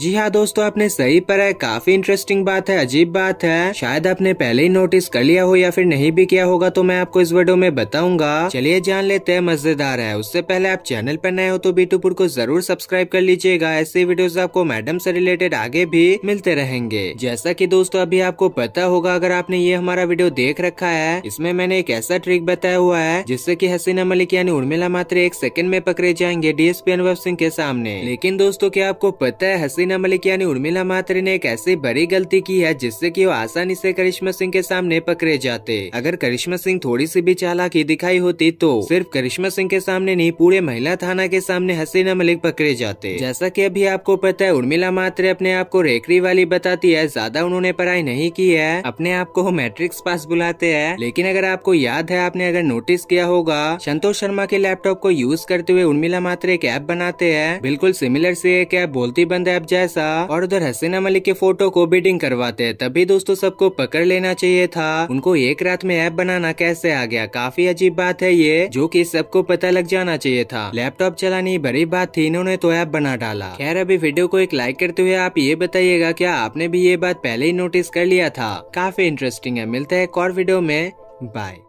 जी हाँ दोस्तों आपने सही पर है काफी इंटरेस्टिंग बात है अजीब बात है शायद आपने पहले ही नोटिस कर लिया हो या फिर नहीं भी किया होगा तो मैं आपको इस वीडियो में बताऊंगा चलिए जान लेते हैं मजेदार है उससे पहले आप चैनल पर नए हो तो बीटूपुर को जरूर सब्सक्राइब कर लीजिएगा ऐसे वीडियो आपको मैडम से रिलेटेड आगे भी मिलते रहेंगे जैसा की दोस्तों अभी आपको पता होगा अगर आपने ये हमारा वीडियो देख रखा है इसमें मैंने एक ऐसा ट्रिक बताया हुआ है जिससे की हसीना मलिक यानी उर्मिला मात्र एक सेकंड में पकड़े जाएंगे डीएसपी अनुभव सिंह के सामने लेकिन दोस्तों क्या आपको पता है हसीना मलिक यानी उर्मिला मात्रे ने एक ऐसी बड़ी गलती की है जिससे कि वो आसानी से करिश्मा सिंह के सामने पकड़े जाते अगर करिश्मा सिंह थोड़ी सी भी चालाकी दिखाई होती तो सिर्फ करिश्मा सिंह के सामने नहीं पूरे महिला थाना के सामने हसीना मलिक पकड़े जाते जैसा की अभी आपको पता है उर्मिला मात्रे अपने आप को रेकड़ी वाली बताती है ज्यादा उन्होंने पढ़ाई नहीं की है अपने आप को मैट्रिक्स पास बुलाते हैं लेकिन अगर आपको याद है आपने अगर नोटिस किया होगा संतोष शर्मा के लैपटॉप को यूज करते हुए उर्मिला मात्रे एक ऐप बनाते हैं बिल्कुल सिमिलर से एक ऐप बोलती बंद ऐप जैसा और उधर हसीना मलिक के फोटो को बिडिंग करवाते तभी दोस्तों सबको पकड़ लेना चाहिए था उनको एक रात में ऐप बनाना कैसे आ गया काफी अजीब बात है ये जो कि सबको पता लग जाना चाहिए था लैपटॉप चलानी बड़ी बात थी इन्होंने तो ऐप बना डाला खैर अभी वीडियो को एक लाइक करते हुए आप ये बताइएगा क्या आपने भी ये बात पहले ही नोटिस कर लिया था काफी इंटरेस्टिंग है मिलते हैं एक और वीडियो में बाय